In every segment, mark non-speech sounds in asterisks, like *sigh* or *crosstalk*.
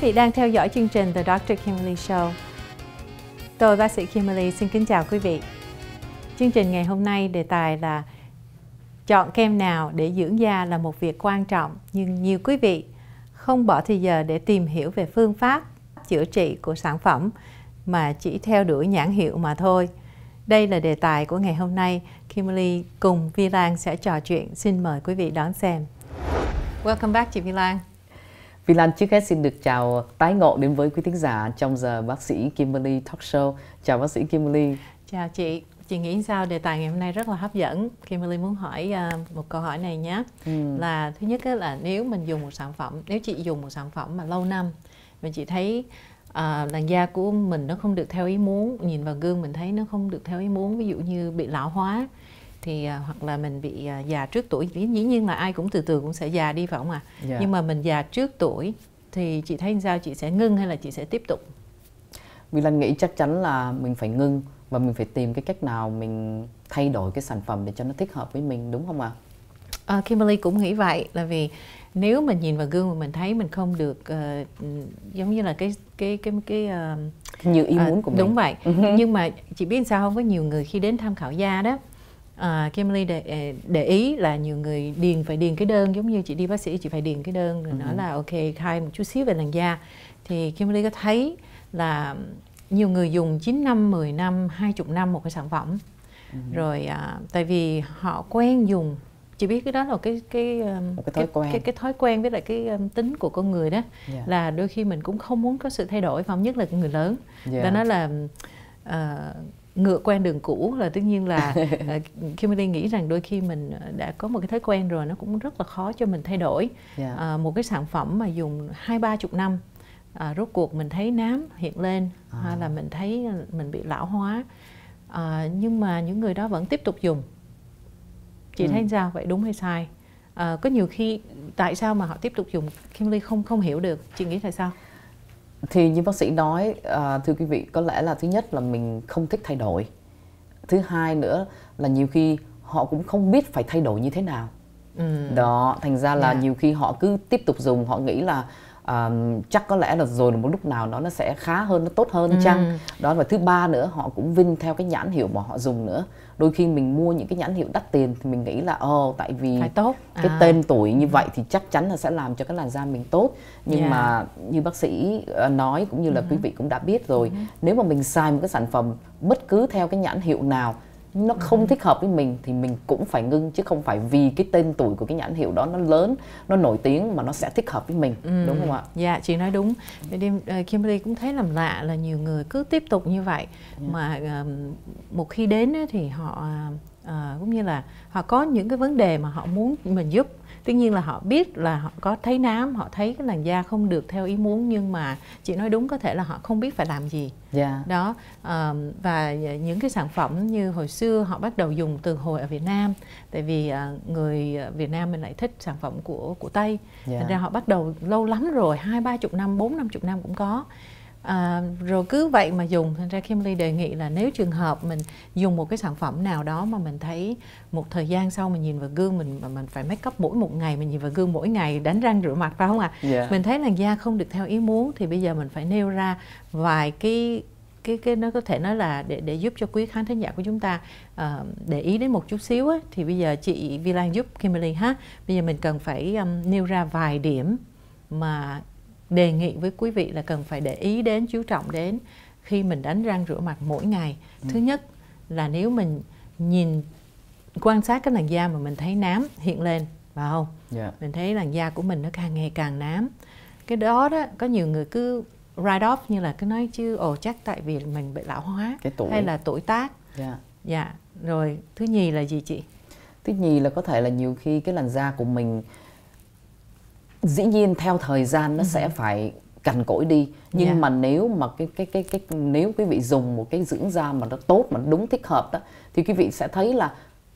vị đang theo dõi chương trình The Dr. Kimberly Show. Tôi bác sĩ Kimberly xin kính chào quý vị. Chương trình ngày hôm nay đề tài là chọn kem nào để dưỡng da là một việc quan trọng nhưng nhiều quý vị không bỏ thời giờ để tìm hiểu về phương pháp chữa trị của sản phẩm mà chỉ theo đuổi nhãn hiệu mà thôi. Đây là đề tài của ngày hôm nay. Kimberly cùng Vi Lan sẽ trò chuyện. Xin mời quý vị đón xem. Welcome back chị Vi Lan. Phi Lan trước hết xin được chào tái ngộ đến với quý thính giả trong giờ bác sĩ Kimberly Talk Show. Chào bác sĩ Kimberly. Chào chị. Chị nghĩ sao đề tài ngày hôm nay rất là hấp dẫn. Kimberly muốn hỏi ờ, một câu hỏi này nhé. Ừ. Là thứ nhất là nếu mình dùng một sản phẩm, nếu chị dùng một sản phẩm mà lâu năm mình chị thấy à, làn da của mình nó không được theo ý muốn, nhìn vào gương mình thấy nó không được theo ý muốn, ví dụ như bị lão hóa thì à, hoặc là mình bị à, già trước tuổi dĩ nhiên là ai cũng từ từ cũng sẽ già đi phải không ạ à? Dạ. yeah. nhưng mà mình già trước tuổi thì chị thấy sao chị sẽ ngưng hay là chị sẽ tiếp tục vì Lan nghĩ chắc chắn là mình phải ngưng và mình phải tìm cái cách nào mình thay đổi cái sản phẩm để cho nó thích hợp với mình đúng không ạ? À? À, Kimberly cũng nghĩ vậy là vì nếu mình nhìn vào gương mà mình thấy mình không được uh, giống như là cái cái cái cái uh, như ý muốn uh, của mình đúng vậy ừ. nhưng mà chị biết sao không có nhiều người khi đến tham khảo da đó À, Kim để à, để ý là nhiều người điền phải điền cái đơn giống như chị đi bác sĩ chị phải điền cái đơn rồi ừ. nói là ok khai một chút xíu về làn da thì Kim có thấy là nhiều người dùng 9 năm, 10 năm, 20 năm một cái sản phẩm ừ. rồi à, tại vì họ quen dùng chị biết cái đó là cái cái ờ, cái thói cái, quen cái, cái thói quen với lại cái um, tính của con người đó yeah. Dạ. là đôi khi mình cũng không muốn có sự thay đổi và nhất là người lớn yeah. Dạ. đó nói là uh, ngựa quen đường cũ là tất nhiên là *laughs* ờ, Kim Ly nghĩ rằng đôi khi mình ờ, đã có một cái thói quen rồi nó cũng rất là khó cho mình thay đổi yeah. Dạ. à, ờ, một cái sản phẩm mà dùng hai ba chục năm à, rốt cuộc mình thấy nám hiện lên à. hay là mình thấy mình bị lão hóa à, nhưng mà những người đó vẫn tiếp tục dùng chị ừ. thấy sao vậy đúng hay sai à, có nhiều khi tại sao mà họ tiếp tục dùng Kimberly không không hiểu được chị nghĩ tại sao thì như bác sĩ nói à, thưa quý vị có lẽ là thứ nhất là mình không thích thay đổi thứ hai nữa là nhiều khi họ cũng không biết phải thay đổi như thế nào ừ. đó thành ra là yeah. Dạ. nhiều khi họ cứ tiếp tục dùng họ nghĩ là um, chắc có lẽ là rồi một lúc nào đó nó sẽ khá hơn nó tốt hơn ừ. chăng đó và thứ ba nữa họ cũng vinh theo cái nhãn hiệu mà họ dùng nữa đôi khi mình mua những cái nhãn hiệu đắt tiền thì mình nghĩ là ồ oh, tại vì tốt. À. cái tên tuổi như ừ. vậy thì chắc chắn là sẽ làm cho cái làn da mình tốt nhưng yeah. mà như bác sĩ ờ, nói cũng như là ừ. quý vị cũng đã biết rồi ừ. nếu mà mình xài một cái sản phẩm bất cứ theo cái nhãn hiệu nào nó ừ. không thích hợp với mình thì mình cũng phải ngưng chứ không phải vì cái tên tuổi của cái nhãn hiệu đó nó lớn nó nổi tiếng mà nó sẽ thích hợp với mình ừ. đúng không ạ dạ chị nói đúng đêm ờ, Kimberly cũng thấy làm lạ là nhiều người cứ tiếp tục như vậy yeah. Ừ. mà ờ, một khi đến thì họ ờ, cũng như là họ có những cái vấn đề mà họ muốn mình giúp tuy nhiên là họ biết là họ có thấy nám họ thấy cái làn da không được theo ý muốn nhưng mà chị nói đúng có thể là họ không biết phải làm gì yeah. Dạ. đó à, và những cái sản phẩm như hồi xưa họ bắt đầu dùng từ hồi ở Việt Nam tại vì à, người Việt Nam mình lại thích sản phẩm của của Tây yeah. Dạ. Thành ra họ bắt đầu lâu lắm rồi hai ba chục năm bốn năm chục năm cũng có À, rồi cứ vậy mà dùng thành ra Kim Ly đề nghị là nếu trường hợp mình dùng một cái sản phẩm nào đó mà mình thấy một thời gian sau mình nhìn vào gương mình mà mình phải make up mỗi một ngày mình nhìn vào gương mỗi ngày đánh răng rửa mặt phải không ạ à? Dạ. yeah. mình thấy làn da không được theo ý muốn thì bây giờ mình phải nêu ra vài cái cái cái nó có thể nói là để để giúp cho quý khán thính giả của chúng ta uh, để ý đến một chút xíu ấy, thì bây giờ chị Vi Lan giúp Kimberly ha bây giờ mình cần phải um, nêu ra vài điểm mà đề nghị với quý vị là cần phải để ý đến chú trọng đến khi mình đánh răng rửa mặt mỗi ngày ừ. thứ nhất là nếu mình nhìn quan sát cái làn da mà mình thấy nám hiện lên phải không yeah. Dạ. mình thấy làn da của mình nó càng ngày càng nám cái đó đó có nhiều người cứ write off như là cứ nói chứ ồ chắc tại vì mình bị lão hóa cái tuổi. hay là tuổi tác yeah. Dạ. dạ rồi thứ nhì là gì chị thứ nhì là có thể là nhiều khi cái làn da của mình dĩ nhiên theo thời gian nó ừ. sẽ phải cằn cỗi đi nhưng yeah. Dạ. mà nếu mà cái cái cái cái nếu quý vị dùng một cái dưỡng da mà nó tốt mà đúng thích hợp đó thì quý vị sẽ thấy là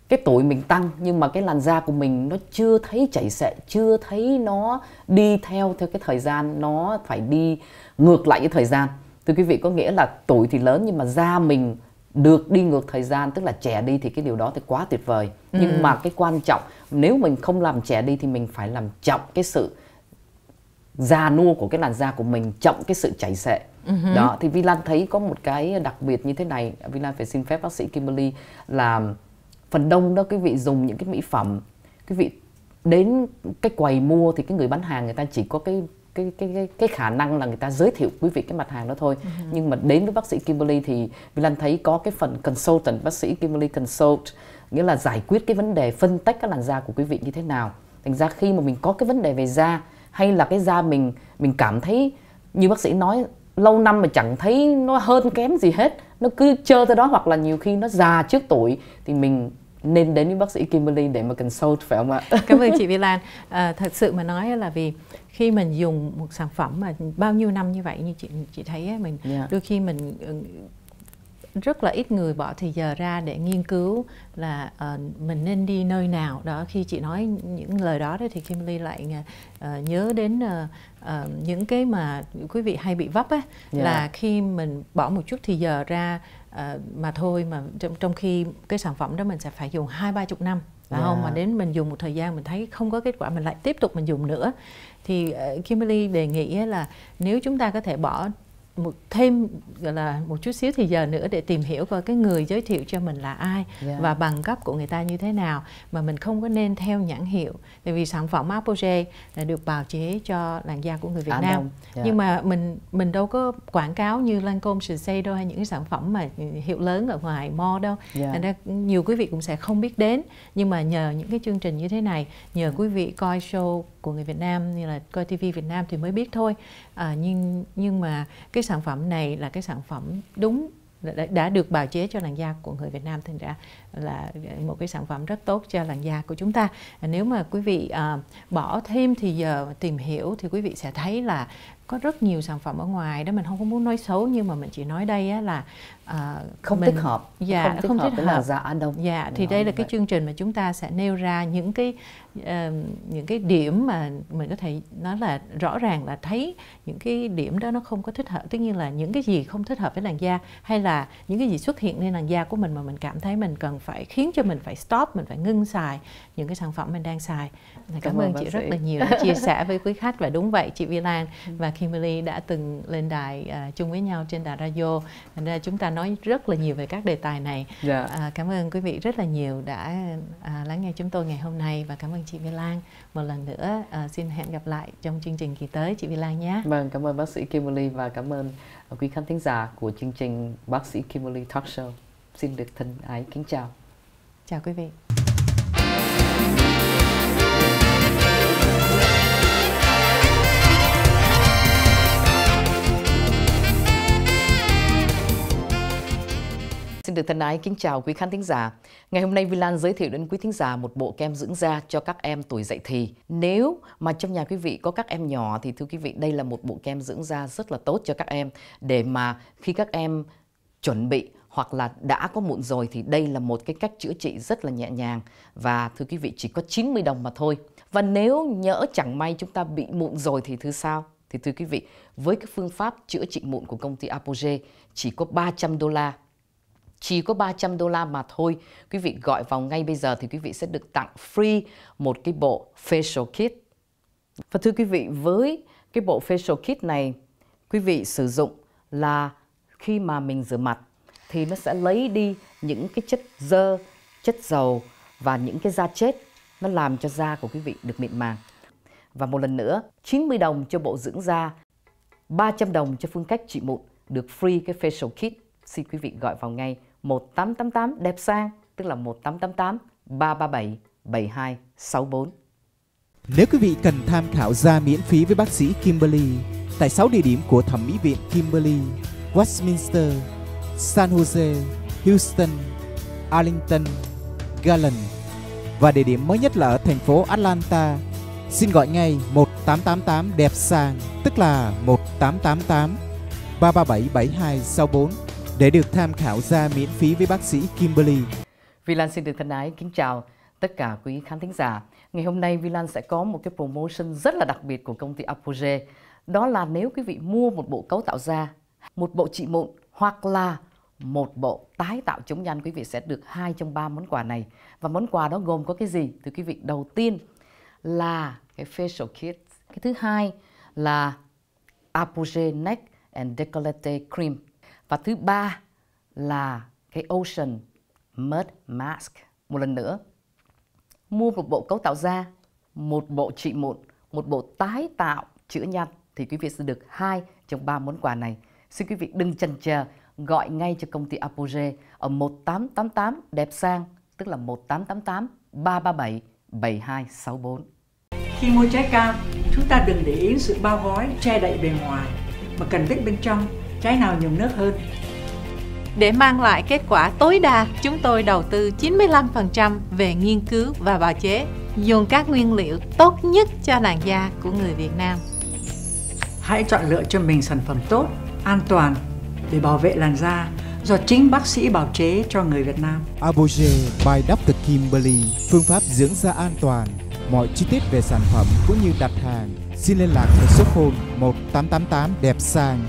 cái tuổi mình tăng nhưng mà cái làn da của mình nó chưa thấy chảy xệ chưa thấy nó đi theo theo cái thời gian nó phải đi ngược lại với thời gian thì quý vị có nghĩa là tuổi thì lớn nhưng mà da mình được đi ngược thời gian tức là trẻ đi thì cái điều đó thì quá tuyệt vời ừ. nhưng mà cái quan trọng nếu mình không làm trẻ đi thì mình phải làm chậm cái sự già nua của cái làn da của mình chậm cái sự chảy xệ uh đó thì Vi Lan thấy có một cái đặc biệt như thế này Vi Lan phải xin phép bác sĩ Kimberly là phần đông đó cái vị dùng những cái mỹ phẩm cái vị đến cái quầy mua thì cái người bán hàng người ta chỉ có cái cái cái cái cái khả năng là người ta giới thiệu quý vị cái mặt hàng đó thôi uh-huh. nhưng mà đến với bác sĩ Kimberly thì Vi Lan thấy có cái phần consultant bác sĩ Kimberly consult nghĩa là giải quyết cái vấn đề phân tách các làn da của quý vị như thế nào thành ra khi mà mình có cái vấn đề về da hay là cái da mình mình cảm thấy như bác sĩ nói lâu năm mà chẳng thấy nó hơn kém gì hết nó cứ chơ tới đó hoặc là nhiều khi nó già trước tuổi thì mình nên đến với bác sĩ Kimberly để mà consult phải không ạ? *laughs* Cảm ơn chị Vi Lan. À, thật sự mà nói là vì khi mình dùng một sản phẩm mà bao nhiêu năm như vậy như chị chị thấy ấy, mình yeah. Dạ. đôi khi mình ừ, rất là ít người bỏ thời giờ ra để nghiên cứu là uh, mình nên đi nơi nào đó khi chị nói những lời đó thì Kimberly lại uh, nhớ đến uh, uh, những cái mà quý vị hay bị vấp ấy yeah. Dạ. là khi mình bỏ một chút thời giờ ra uh, mà thôi mà trong, trong khi cái sản phẩm đó mình sẽ phải dùng hai ba chục năm phải yeah. không mà dạ. đến mình dùng một thời gian mình thấy không có kết quả mình lại tiếp tục mình dùng nữa thì Kimberly đề nghị là nếu chúng ta có thể bỏ một thêm gọi là một chút xíu thì giờ nữa để tìm hiểu coi cái người giới thiệu cho mình là ai yeah. Dạ. và bằng cấp của người ta như thế nào mà mình không có nên theo nhãn hiệu tại vì sản phẩm Apogee là được bào chế cho làn da của người Việt à, Nam yeah. Dạ. nhưng mà mình mình đâu có quảng cáo như Lancome Shiseido hay những cái sản phẩm mà hiệu lớn ở ngoài mall đâu yeah. Dạ. nên nhiều quý vị cũng sẽ không biết đến nhưng mà nhờ những cái chương trình như thế này nhờ quý vị coi show của người Việt Nam như là coi TV Việt Nam thì mới biết thôi à, nhưng nhưng mà cái cái sản phẩm này là cái sản phẩm đúng đã được bào chế cho làn da của người Việt Nam thành ra là một cái sản phẩm rất tốt cho làn da của chúng ta nếu mà quý vị à, bỏ thêm thì giờ tìm hiểu thì quý vị sẽ thấy là có rất nhiều sản phẩm ở ngoài đó mình không có muốn nói xấu nhưng mà mình chỉ nói đây á, là à, không mình, thích hợp dạ không thích, không hợp, thích hợp. là dạ đâu dạ thì đây là cái chương trình mà chúng ta sẽ nêu ra những cái uh, những cái điểm mà mình có thể nói là rõ ràng là thấy những cái điểm đó nó không có thích hợp tất nhiên là những cái gì không thích hợp với làn da hay là những cái gì xuất hiện lên làn da của mình mà mình cảm thấy mình cần phải khiến cho mình phải stop mình phải ngưng xài những cái sản phẩm mình đang xài cảm, cảm ơn chị rất là nhiều đã chia sẻ *laughs* với quý khách và đúng vậy chị Vi Lan ừ. và Kimberly đã từng lên đài à, chung với nhau trên đài radio nên ra chúng ta nói rất là nhiều về các đề tài này yeah. Dạ. à, cảm ơn quý vị rất là nhiều đã à, lắng nghe chúng tôi ngày hôm nay và cảm ơn chị Vi Lan một lần nữa à, xin hẹn gặp lại trong chương trình kỳ tới chị Vi Lan nhé vâng cảm ơn bác sĩ Kimberly và cảm ơn quý khán thính giả của chương trình bác sĩ Kimberly Talk Show xin được thân ái kính chào chào quý vị Xin được thân ái kính chào quý khán thính giả. Ngày hôm nay Vilan giới thiệu đến quý thính giả một bộ kem dưỡng da cho các em tuổi dậy thì. Nếu mà trong nhà quý vị có các em nhỏ thì thưa quý vị đây là một bộ kem dưỡng da rất là tốt cho các em để mà khi các em chuẩn bị hoặc là đã có mụn rồi thì đây là một cái cách chữa trị rất là nhẹ nhàng và thưa quý vị chỉ có 90 đồng mà thôi. Và nếu nhỡ chẳng may chúng ta bị mụn rồi thì thứ sao? Thì thưa quý vị, với cái phương pháp chữa trị mụn của công ty Apogee chỉ có 300 đô la chỉ có 300 đô la mà thôi. Quý vị gọi vào ngay bây giờ thì quý vị sẽ được tặng free một cái bộ facial kit. Và thưa quý vị, với cái bộ facial kit này, quý vị sử dụng là khi mà mình rửa mặt thì nó sẽ lấy đi những cái chất dơ, chất dầu và những cái da chết nó làm cho da của quý vị được mịn màng. Và một lần nữa, 90 đồng cho bộ dưỡng da, 300 đồng cho phương cách trị mụn được free cái facial kit. Xin quý vị gọi vào ngay 1888 đẹp sang, tức là 1888 337 7264. Nếu quý vị cần tham khảo da miễn phí với bác sĩ Kimberly tại 6 địa điểm của Thẩm mỹ viện Kimberly, Westminster, San Jose, Houston, Arlington, Garland và địa điểm mới nhất là ở thành phố Atlanta. Xin gọi ngay 1888 đẹp sàng tức là 1888 337 7264 để được tham khảo da miễn phí với bác sĩ Kimberly. Vi Lan xin được thân ái kính chào tất cả quý khán thính giả. Ngày hôm nay Vi Lan sẽ có một cái promotion rất là đặc biệt của công ty Apogee. Đó là nếu quý vị mua một bộ cấu tạo da, một bộ trị mụn hoặc là một bộ tái tạo chống nhăn quý vị sẽ được hai trong ba món quà này và món quà đó gồm có cái gì thưa quý vị đầu tiên là cái facial kit cái thứ hai là apogee neck and decollete cream và thứ ba là cái ocean mud mask một lần nữa mua một bộ cấu tạo da một bộ trị mụn một bộ tái tạo chữa nhăn thì quý vị sẽ được hai trong ba món quà này xin quý vị đừng chần chờ gọi ngay cho công ty Apogee ở 1888 đẹp sang, tức là 1888 337 7264. Khi mua trái cam, chúng ta đừng để ý sự bao gói, che đậy bề ngoài, mà cần biết bên trong trái nào nhiều nước hơn. Để mang lại kết quả tối đa, chúng tôi đầu tư 95% về nghiên cứu và bào chế, dùng các nguyên liệu tốt nhất cho làn da của người Việt Nam. Hãy chọn lựa cho mình sản phẩm tốt, an toàn để bảo vệ làn da do chính bác sĩ bào chế cho người Việt Nam. Aboge by Dr. Kimberly, phương pháp dưỡng da an toàn. Mọi chi tiết về sản phẩm cũng như đặt hàng, xin liên lạc với số phone 1888 đẹp sang.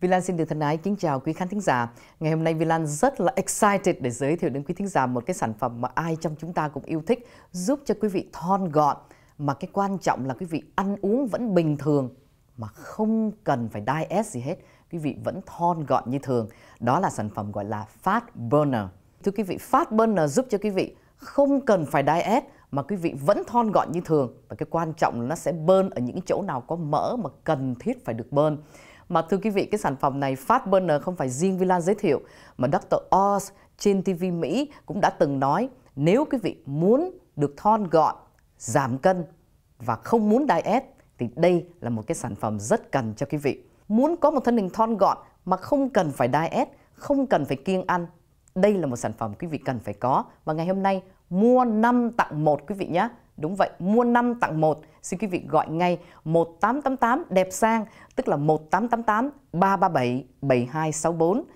Vi Lan xin được thân ái kính chào quý khán thính giả. Ngày hôm nay Vi Lan rất là excited để giới thiệu đến quý thính giả một cái sản phẩm mà ai trong chúng ta cũng yêu thích, giúp cho quý vị thon gọn mà cái quan trọng là quý vị ăn uống vẫn bình thường mà không cần phải diet gì hết quý vị vẫn thon gọn như thường. Đó là sản phẩm gọi là Fat Burner. Thưa quý vị, Fat Burner giúp cho quý vị không cần phải diet mà quý vị vẫn thon gọn như thường và cái quan trọng là nó sẽ bơn ở những chỗ nào có mỡ mà cần thiết phải được bơn. Mà thưa quý vị, cái sản phẩm này Fat Burner không phải riêng villa giới thiệu mà Dr. Oz trên TV Mỹ cũng đã từng nói nếu quý vị muốn được thon gọn, giảm cân và không muốn diet thì đây là một cái sản phẩm rất cần cho quý vị. Muốn có một thân hình thon gọn mà không cần phải diet, không cần phải kiêng ăn. Đây là một sản phẩm quý vị cần phải có và ngày hôm nay mua 5 tặng 1 quý vị nhé. Đúng vậy, mua 5 tặng 1. Xin quý vị gọi ngay 1888 đẹp sang, tức là 1888 337 7264.